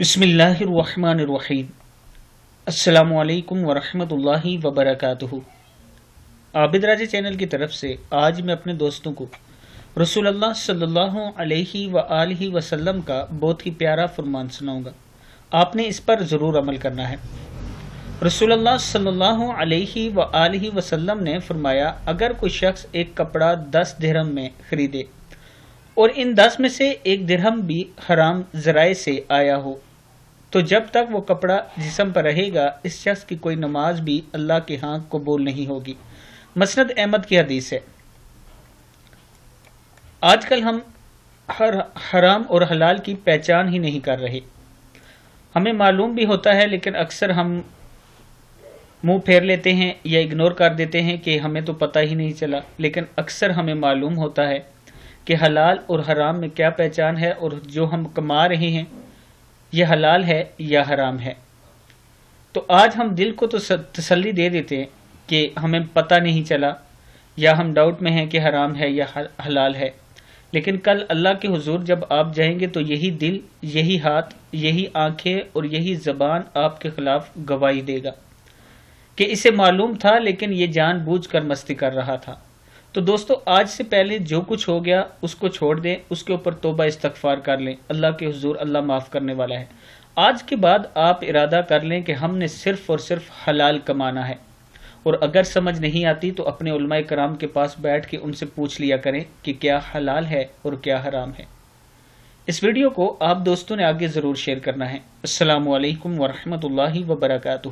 बसमिल्लाम वरहमतुल्लाहि वबरकातुहु आबिद राजे चैनल की तरफ से आज मैं अपने दोस्तों को रसूल अल्लाह सल्लल्लाहु अलैहि व आलिहि वसल्लम का बहुत ही प्यारा फरमान सुनाऊंगा आपने इस पर ज़रूर अमल करना है रसूल अल्लाह सल्लल्लाहु अलैहि व आलिहि वसल्लम ने फरमाया अगर कोई शख्स एक कपड़ा दस धरम में ख़रीदे और इन दस में से एक दिरहम भी हराम जराए से आया हो तो जब तक वो कपड़ा जिसम पर रहेगा इस शख्स की कोई नमाज भी अल्लाह के हाँ कबूल नहीं होगी मसनद अहमद की हदीस है आजकल हम हर हराम और हलाल की पहचान ही नहीं कर रहे हमें मालूम भी होता है लेकिन अक्सर हम मुंह फेर लेते हैं या इग्नोर कर देते हैं कि हमें तो पता ही नहीं चला लेकिन अक्सर हमें मालूम होता है कि हलाल और हराम में क्या पहचान है और जो हम कमा रहे हैं यह हलाल है या हराम है तो आज हम दिल को तो तसली दे देते हैं कि हमें पता नहीं चला या हम डाउट में हैं कि हराम है या हलाल है लेकिन कल अल्लाह के हुजूर जब आप जाएंगे तो यही दिल यही हाथ यही आंखें और यही जबान आपके खिलाफ गवाही देगा कि इसे मालूम था लेकिन ये जानबूझकर मस्ती कर रहा था तो दोस्तों आज से पहले जो कुछ हो गया उसको छोड़ दें उसके ऊपर तोबा इस्तफार कर लें अल्लाह के हजूर अल्लाह माफ़ करने वाला है आज के बाद आप इरादा कर लें कि हमने सिर्फ और सिर्फ हलाल कमाना है और अगर समझ नहीं आती तो अपने उलमा कराम के पास बैठ के उनसे पूछ लिया करें कि क्या हलाल है और क्या हराम है इस वीडियो को आप दोस्तों ने आगे ज़रूर शेयर करना है वरहमत वरहमल वरक